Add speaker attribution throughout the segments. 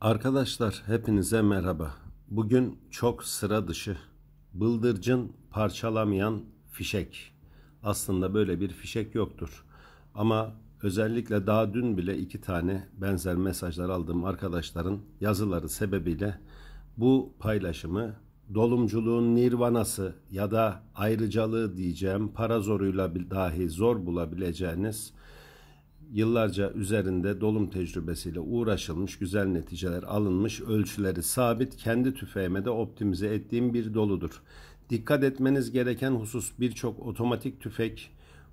Speaker 1: Arkadaşlar hepinize merhaba. Bugün çok sıra dışı bıldırcın parçalamayan fişek. Aslında böyle bir fişek yoktur. Ama özellikle daha dün bile iki tane benzer mesajlar aldığım arkadaşların yazıları sebebiyle bu paylaşımı dolumculuğun nirvanası ya da ayrıcalığı diyeceğim para zoruyla dahi zor bulabileceğiniz yıllarca üzerinde dolum tecrübesiyle uğraşılmış, güzel neticeler alınmış, ölçüleri sabit, kendi tüfeğime de optimize ettiğim bir doludur. Dikkat etmeniz gereken husus birçok otomatik tüfek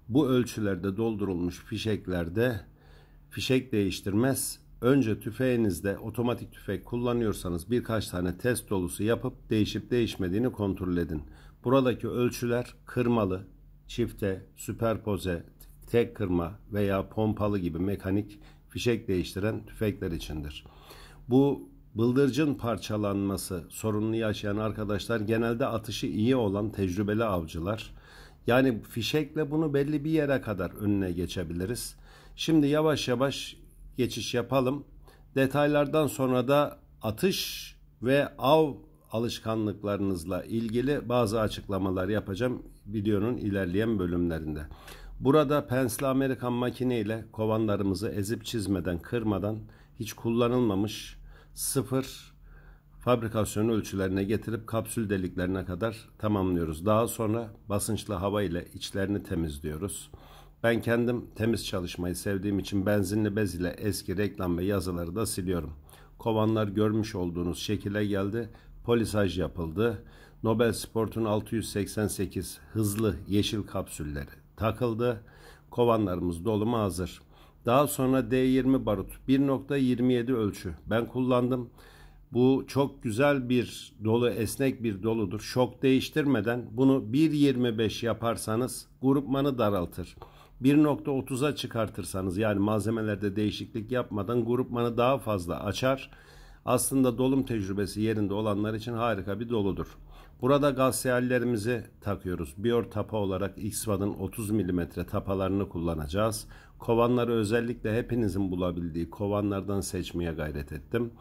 Speaker 1: bu ölçülerde doldurulmuş fişeklerde fişek değiştirmez. Önce tüfeğinizde otomatik tüfek kullanıyorsanız birkaç tane test dolusu yapıp değişip değişmediğini kontrol edin. Buradaki ölçüler kırmalı, çifte, süperpoze, tek kırma veya pompalı gibi mekanik fişek değiştiren tüfekler içindir. Bu bıldırcın parçalanması sorunlu yaşayan arkadaşlar genelde atışı iyi olan tecrübeli avcılar. Yani fişekle bunu belli bir yere kadar önüne geçebiliriz. Şimdi yavaş yavaş geçiş yapalım. Detaylardan sonra da atış ve av alışkanlıklarınızla ilgili bazı açıklamalar yapacağım videonun ilerleyen bölümlerinde. Burada pensle Amerikan makineyle kovanlarımızı ezip çizmeden, kırmadan hiç kullanılmamış sıfır fabrikasyon ölçülerine getirip kapsül deliklerine kadar tamamlıyoruz. Daha sonra basınçlı hava ile içlerini temizliyoruz. Ben kendim temiz çalışmayı sevdiğim için benzinli bez ile eski reklam ve yazıları da siliyorum. Kovanlar görmüş olduğunuz şekile geldi. Polisaj yapıldı. Nobel Sport'un 688 hızlı yeşil kapsülleri takıldı. Kovanlarımız doluma hazır. Daha sonra D20 barut 1.27 ölçü. Ben kullandım. Bu çok güzel bir dolu, esnek bir doludur. Şok değiştirmeden bunu 1.25 yaparsanız grupmanı daraltır. 1.30'a çıkartırsanız yani malzemelerde değişiklik yapmadan grupmanı daha fazla açar. Aslında dolum tecrübesi yerinde olanlar için harika bir doludur. Burada gazseallerimizi takıyoruz. Bior tapa olarak X-Vad'ın 30 mm tapalarını kullanacağız. Kovanları özellikle hepinizin bulabildiği kovanlardan seçmeye gayret ettim.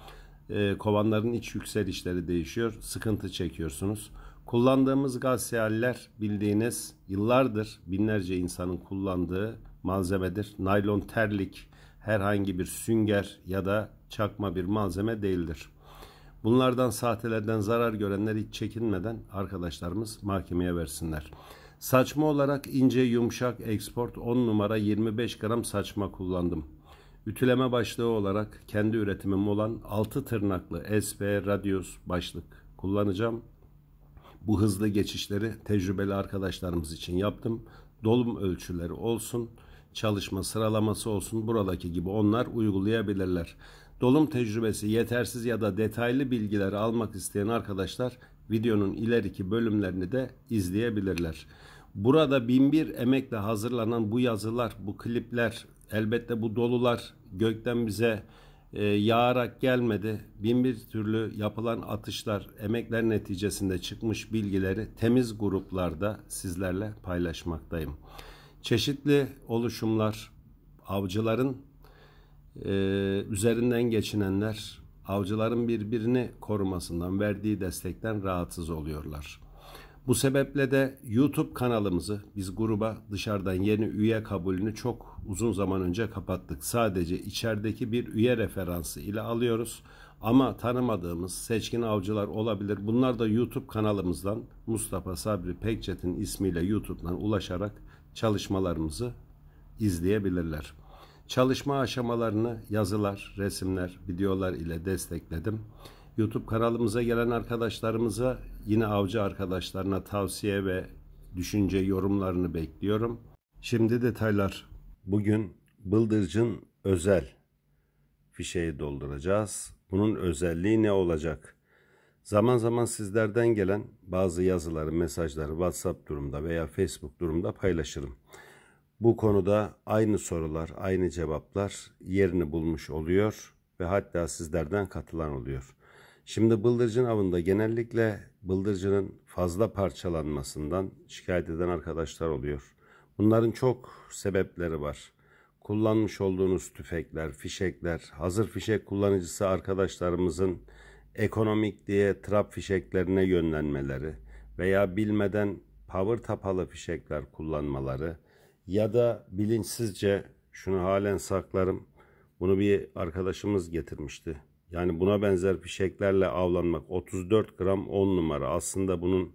Speaker 1: Ee, kovanların iç yükselişleri değişiyor. Sıkıntı çekiyorsunuz. Kullandığımız gazsealler bildiğiniz yıllardır binlerce insanın kullandığı malzemedir. Naylon terlik, herhangi bir sünger ya da çakma bir malzeme değildir. Bunlardan sahtelerden zarar görenler hiç çekinmeden arkadaşlarımız mahkemeye versinler. Saçma olarak ince yumuşak export 10 numara 25 gram saçma kullandım. Ütüleme başlığı olarak kendi üretimim olan 6 tırnaklı SP Radius başlık kullanacağım. Bu hızlı geçişleri tecrübeli arkadaşlarımız için yaptım. Dolum ölçüleri olsun, çalışma sıralaması olsun buradaki gibi onlar uygulayabilirler. Dolum tecrübesi yetersiz ya da detaylı bilgiler almak isteyen arkadaşlar videonun ileriki bölümlerini de izleyebilirler. Burada binbir emekle hazırlanan bu yazılar, bu klipler, elbette bu dolular gökten bize e, yağarak gelmedi. Binbir türlü yapılan atışlar, emekler neticesinde çıkmış bilgileri temiz gruplarda sizlerle paylaşmaktayım. Çeşitli oluşumlar, avcıların e, üzerinden geçinenler avcıların birbirini korumasından verdiği destekten rahatsız oluyorlar. Bu sebeple de YouTube kanalımızı biz gruba dışarıdan yeni üye kabulünü çok uzun zaman önce kapattık. Sadece içerideki bir üye referansı ile alıyoruz. Ama tanımadığımız seçkin avcılar olabilir. Bunlar da YouTube kanalımızdan Mustafa Sabri Pekçet'in ismiyle YouTube'dan ulaşarak çalışmalarımızı izleyebilirler. Çalışma aşamalarını yazılar, resimler, videolar ile destekledim. YouTube kanalımıza gelen arkadaşlarımıza yine avcı arkadaşlarına tavsiye ve düşünce yorumlarını bekliyorum. Şimdi detaylar. Bugün bıldırcın özel fişeyi dolduracağız. Bunun özelliği ne olacak? Zaman zaman sizlerden gelen bazı yazıları, mesajları WhatsApp durumda veya Facebook durumda paylaşırım. Bu konuda aynı sorular, aynı cevaplar yerini bulmuş oluyor ve hatta sizlerden katılan oluyor. Şimdi bıldırcın avında genellikle bıldırcının fazla parçalanmasından şikayet eden arkadaşlar oluyor. Bunların çok sebepleri var. Kullanmış olduğunuz tüfekler, fişekler, hazır fişek kullanıcısı arkadaşlarımızın ekonomik diye trap fişeklerine yönlenmeleri veya bilmeden power tapalı fişekler kullanmaları, ya da bilinçsizce şunu halen saklarım. Bunu bir arkadaşımız getirmişti. Yani buna benzer fişeklerle avlanmak 34 gram 10 numara. Aslında bunun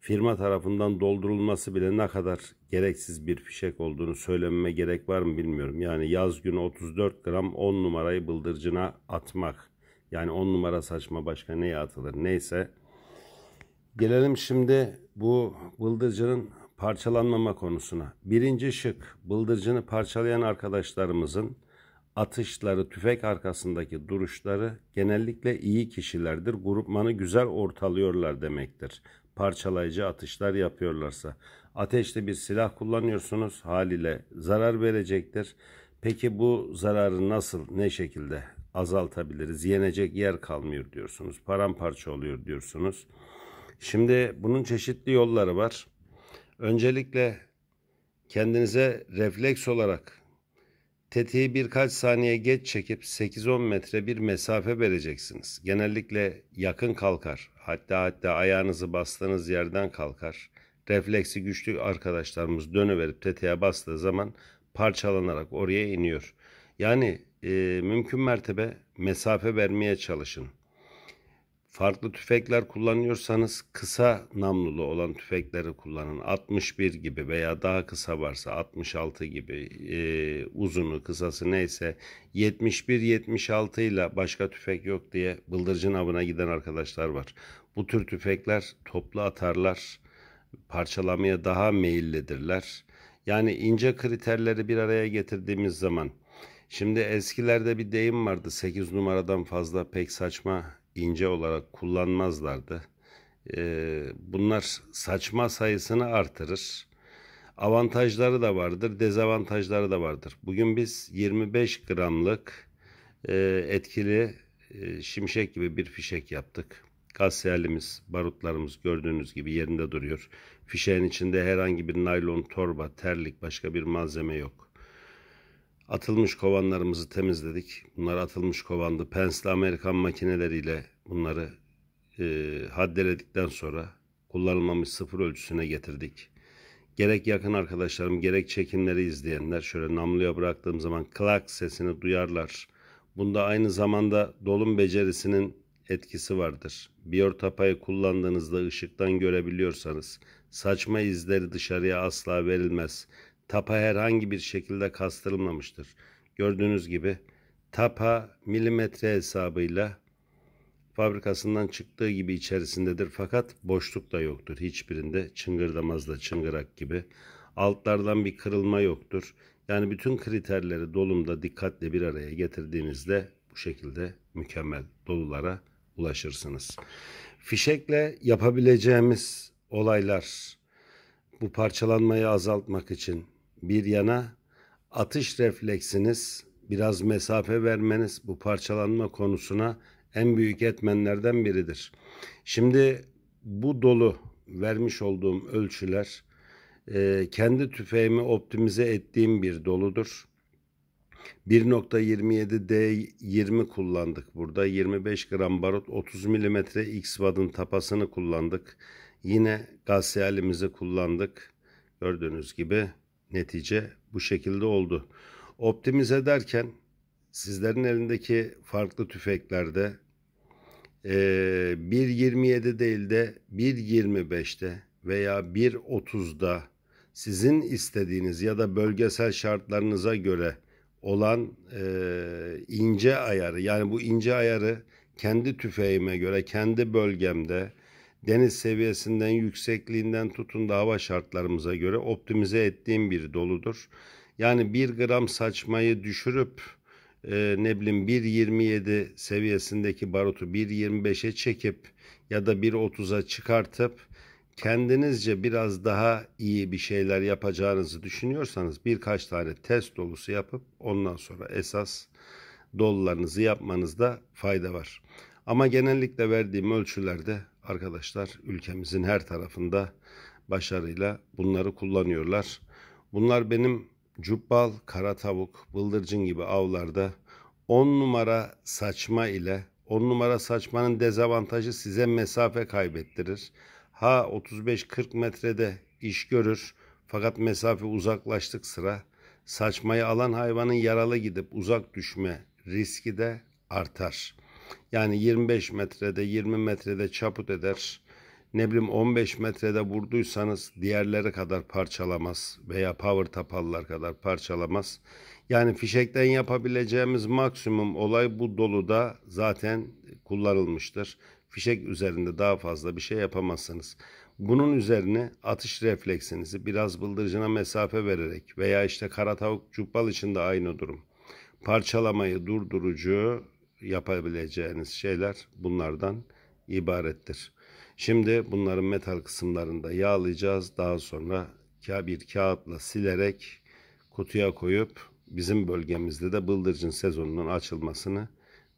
Speaker 1: firma tarafından doldurulması bile ne kadar gereksiz bir fişek olduğunu söylememe gerek var mı bilmiyorum. Yani yaz günü 34 gram 10 numarayı bıldırcına atmak. Yani 10 numara saçma başka neye atılır neyse. Gelelim şimdi bu bıldırcının parçalanmama konusuna. Birinci şık bıldırcını parçalayan arkadaşlarımızın atışları, tüfek arkasındaki duruşları genellikle iyi kişilerdir. Grupmanı güzel ortalıyorlar demektir. Parçalayıcı atışlar yapıyorlarsa. Ateşli bir silah kullanıyorsunuz haliyle zarar verecektir. Peki bu zararı nasıl, ne şekilde azaltabiliriz? Yenecek yer kalmıyor diyorsunuz. Paramparça oluyor diyorsunuz. Şimdi bunun çeşitli yolları var. Öncelikle kendinize refleks olarak tetiği birkaç saniye geç çekip 8-10 metre bir mesafe vereceksiniz. Genellikle yakın kalkar. Hatta hatta ayağınızı bastığınız yerden kalkar. Refleksi güçlü arkadaşlarımız dönüverip tetiğe bastığı zaman parçalanarak oraya iniyor. Yani e, mümkün mertebe mesafe vermeye çalışın. Farklı tüfekler kullanıyorsanız kısa namlulu olan tüfekleri kullanın. 61 gibi veya daha kısa varsa 66 gibi e, uzunu kısası neyse 71-76 ile başka tüfek yok diye bıldırcın avına giden arkadaşlar var. Bu tür tüfekler toplu atarlar, parçalamaya daha meyillidirler. Yani ince kriterleri bir araya getirdiğimiz zaman Şimdi eskilerde bir deyim vardı 8 numaradan fazla pek saçma ince olarak kullanmazlardı. E, bunlar saçma sayısını artırır. Avantajları da vardır, dezavantajları da vardır. Bugün biz 25 gramlık e, etkili e, şimşek gibi bir fişek yaptık. Gaz Kasyerlimiz, barutlarımız gördüğünüz gibi yerinde duruyor. Fişeğin içinde herhangi bir naylon, torba, terlik başka bir malzeme yok. Atılmış kovanlarımızı temizledik. Bunlar atılmış kovandı. Pensli Amerikan makineleriyle bunları e, haddeledikten sonra kullanılmamış sıfır ölçüsüne getirdik. Gerek yakın arkadaşlarım gerek çekimleri izleyenler şöyle namluya bıraktığım zaman klak sesini duyarlar. Bunda aynı zamanda dolum becerisinin etkisi vardır. Biyortapayı kullandığınızda ışıktan görebiliyorsanız saçma izleri dışarıya asla verilmez tapa herhangi bir şekilde kastırılmamıştır. Gördüğünüz gibi tapa milimetre hesabıyla fabrikasından çıktığı gibi içerisindedir fakat boşluk da yoktur. Hiçbirinde çıngırdamaz da çıngırak gibi. Altlardan bir kırılma yoktur. Yani bütün kriterleri dolumda dikkatle bir araya getirdiğinizde bu şekilde mükemmel dolulara ulaşırsınız. Fişekle yapabileceğimiz olaylar bu parçalanmayı azaltmak için bir yana atış refleksiniz, biraz mesafe vermeniz bu parçalanma konusuna en büyük etmenlerden biridir. Şimdi bu dolu vermiş olduğum ölçüler e, kendi tüfeğimi optimize ettiğim bir doludur. 1.27D20 kullandık burada. 25 gram barut 30 mm X-Wad'ın tapasını kullandık. Yine gaz kullandık. Gördüğünüz gibi Netice bu şekilde oldu. Optimize ederken sizlerin elindeki farklı tüfeklerde e, 1.27 değil de 1.25'te veya 1.30'da sizin istediğiniz ya da bölgesel şartlarınıza göre olan e, ince ayarı yani bu ince ayarı kendi tüfeğime göre kendi bölgemde deniz seviyesinden yüksekliğinden tutun da hava şartlarımıza göre optimize ettiğim bir doludur. Yani 1 gram saçmayı düşürüp e, ne bileyim 1.27 seviyesindeki barutu 1.25'e çekip ya da 1.30'a çıkartıp kendinizce biraz daha iyi bir şeyler yapacağınızı düşünüyorsanız birkaç tane test dolusu yapıp ondan sonra esas dolularınızı yapmanızda fayda var. Ama genellikle verdiğim ölçülerde arkadaşlar ülkemizin her tarafında başarıyla bunları kullanıyorlar. Bunlar benim cubbal, kara tavuk, bıldırcın gibi avlarda 10 numara saçma ile 10 numara saçmanın dezavantajı size mesafe kaybettirir. Ha 35-40 metrede iş görür fakat mesafe uzaklaştık sıra saçmayı alan hayvanın yaralı gidip uzak düşme riski de artar. Yani 25 metrede 20 metrede çaput eder. Ne bileyim 15 metrede vurduysanız diğerleri kadar parçalamaz veya power tapallar kadar parçalamaz. Yani fişekten yapabileceğimiz maksimum olay bu doluda zaten kullanılmıştır. Fişek üzerinde daha fazla bir şey yapamazsınız. Bunun üzerine atış refleksinizi biraz bıldırcına mesafe vererek veya işte kara tavuk cubbal için de aynı durum. Parçalamayı durdurucu yapabileceğiniz şeyler bunlardan ibarettir. Şimdi bunların metal kısımlarını da yağlayacağız. Daha sonra bir kağıtla silerek kutuya koyup bizim bölgemizde de bıldırcın sezonunun açılmasını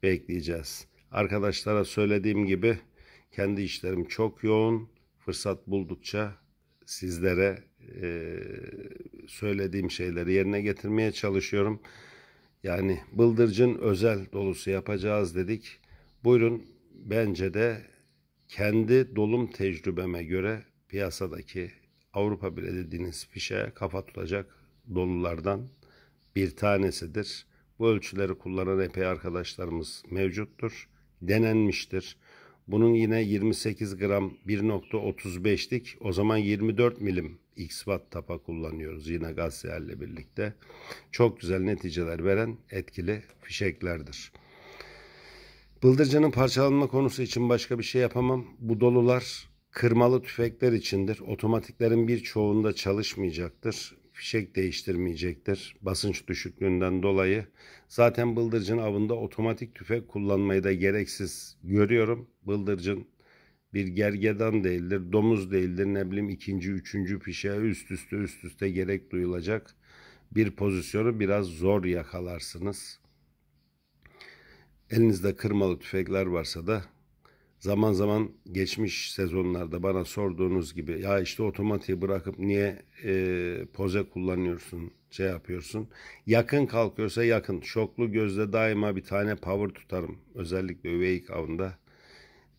Speaker 1: bekleyeceğiz. Arkadaşlara söylediğim gibi kendi işlerim çok yoğun. Fırsat buldukça sizlere e, söylediğim şeyleri yerine getirmeye çalışıyorum. Yani bıldırcın özel dolusu yapacağız dedik. Buyurun bence de kendi dolum tecrübeme göre piyasadaki Avrupa bile dediğiniz fişe kafa tutacak dolulardan bir tanesidir. Bu ölçüleri kullanan epey arkadaşlarımız mevcuttur. Denenmiştir. Bunun yine 28 gram 1.35'lik o zaman 24 milim x watt tapa kullanıyoruz yine gaz yerle birlikte. Çok güzel neticeler veren etkili fişeklerdir. Bıldırcının parçalanma konusu için başka bir şey yapamam. Bu dolular kırmalı tüfekler içindir. Otomatiklerin birçoğunda çalışmayacaktır fişek değiştirmeyecektir basınç düşüklüğünden dolayı. Zaten bıldırcın avında otomatik tüfek kullanmayı da gereksiz görüyorum. Bıldırcın bir gergedan değildir, domuz değildir. Ne bileyim ikinci, üçüncü fişeğe üst üste üst üste gerek duyulacak bir pozisyonu biraz zor yakalarsınız. Elinizde kırmalı tüfekler varsa da zaman zaman geçmiş sezonlarda bana sorduğunuz gibi ya işte otomatiği bırakıp niye e, poze kullanıyorsun şey yapıyorsun yakın kalkıyorsa yakın şoklu gözle daima bir tane power tutarım özellikle üveyik avında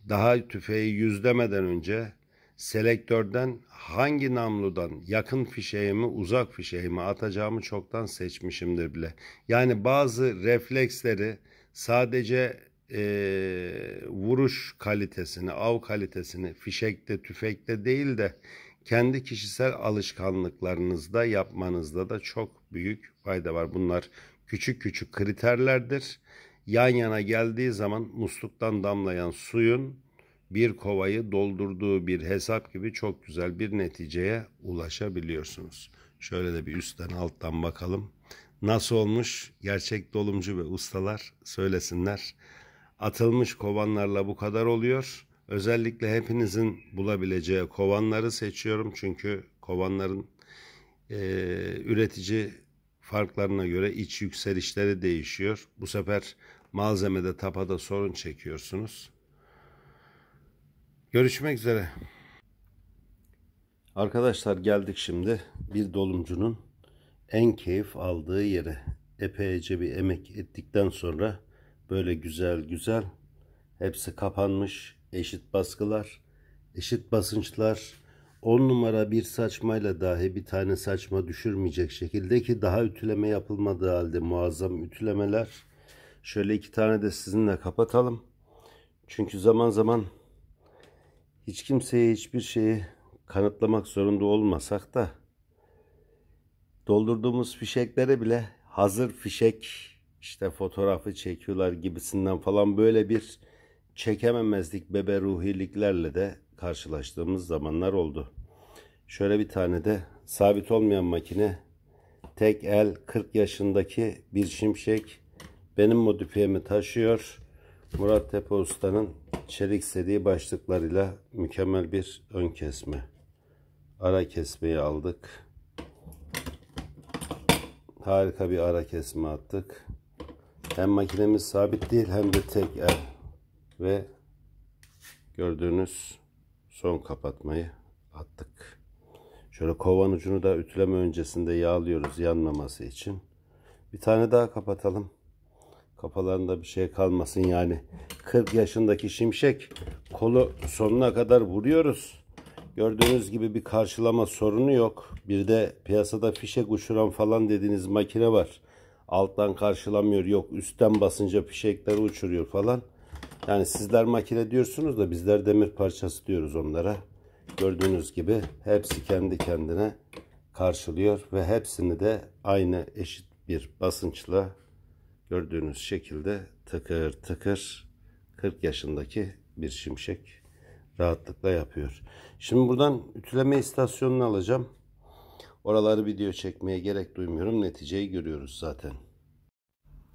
Speaker 1: daha tüfeği yüzlemeden önce selektörden hangi namludan yakın fişeğimi uzak fişeğimi atacağımı çoktan seçmişimdir bile. Yani bazı refleksleri sadece e, vuruş kalitesini, av kalitesini fişekte, tüfekte değil de kendi kişisel alışkanlıklarınızda yapmanızda da çok büyük fayda var. Bunlar küçük küçük kriterlerdir. Yan yana geldiği zaman musluktan damlayan suyun bir kovayı doldurduğu bir hesap gibi çok güzel bir neticeye ulaşabiliyorsunuz. Şöyle de bir üstten alttan bakalım. Nasıl olmuş? Gerçek dolumcu ve ustalar söylesinler atılmış kovanlarla bu kadar oluyor. Özellikle hepinizin bulabileceği kovanları seçiyorum çünkü kovanların e, üretici farklarına göre iç yükselişleri değişiyor. Bu sefer malzemede tapada sorun çekiyorsunuz. Görüşmek üzere. Arkadaşlar geldik şimdi bir dolumcunun en keyif aldığı yere. Epeyce bir emek ettikten sonra Böyle güzel güzel. Hepsi kapanmış. Eşit baskılar. Eşit basınçlar. 10 numara bir saçmayla dahi bir tane saçma düşürmeyecek şekilde ki daha ütüleme yapılmadığı halde muazzam ütülemeler. Şöyle iki tane de sizinle kapatalım. Çünkü zaman zaman hiç kimseye hiçbir şeyi kanıtlamak zorunda olmasak da doldurduğumuz fişeklere bile hazır fişek işte fotoğrafı çekiyorlar gibisinden falan böyle bir çekememezlik bebe ruhiliklerle de karşılaştığımız zamanlar oldu. Şöyle bir tane de sabit olmayan makine tek el 40 yaşındaki bir şimşek benim modifiyemi taşıyor. Murat Tepe Usta'nın çelik seri başlıklarıyla mükemmel bir ön kesme. Ara kesmeyi aldık. Harika bir ara kesme attık. Hem makinemiz sabit değil hem de tek el. Ve gördüğünüz son kapatmayı attık. Şöyle kovan ucunu da ütüleme öncesinde yağlıyoruz yanmaması için. Bir tane daha kapatalım. Kafalarında bir şey kalmasın yani. 40 yaşındaki şimşek kolu sonuna kadar vuruyoruz. Gördüğünüz gibi bir karşılama sorunu yok. Bir de piyasada fişek uçuran falan dediğiniz makine var alttan karşılamıyor yok üstten basınca fişekleri uçuruyor falan. Yani sizler makine diyorsunuz da bizler demir parçası diyoruz onlara. Gördüğünüz gibi hepsi kendi kendine karşılıyor ve hepsini de aynı eşit bir basınçla gördüğünüz şekilde tıkır tıkır 40 yaşındaki bir şimşek rahatlıkla yapıyor. Şimdi buradan ütüleme istasyonunu alacağım. Oraları video çekmeye gerek duymuyorum. Neticeyi görüyoruz zaten.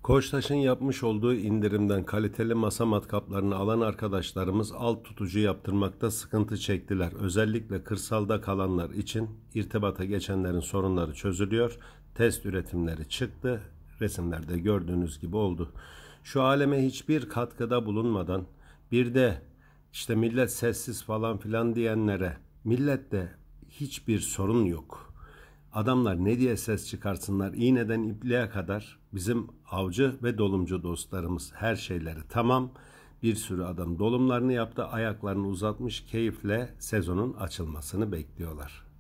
Speaker 1: Koçtaş'ın yapmış olduğu indirimden kaliteli masa matkaplarını alan arkadaşlarımız alt tutucu yaptırmakta sıkıntı çektiler. Özellikle kırsalda kalanlar için irtibata geçenlerin sorunları çözülüyor. Test üretimleri çıktı. Resimlerde gördüğünüz gibi oldu. Şu aleme hiçbir katkıda bulunmadan bir de işte millet sessiz falan filan diyenlere millette hiçbir sorun yok. Adamlar ne diye ses çıkartsınlar iğneden ipliğe kadar bizim avcı ve dolumcu dostlarımız her şeyleri tamam. Bir sürü adam dolumlarını yaptı ayaklarını uzatmış keyifle sezonun açılmasını bekliyorlar.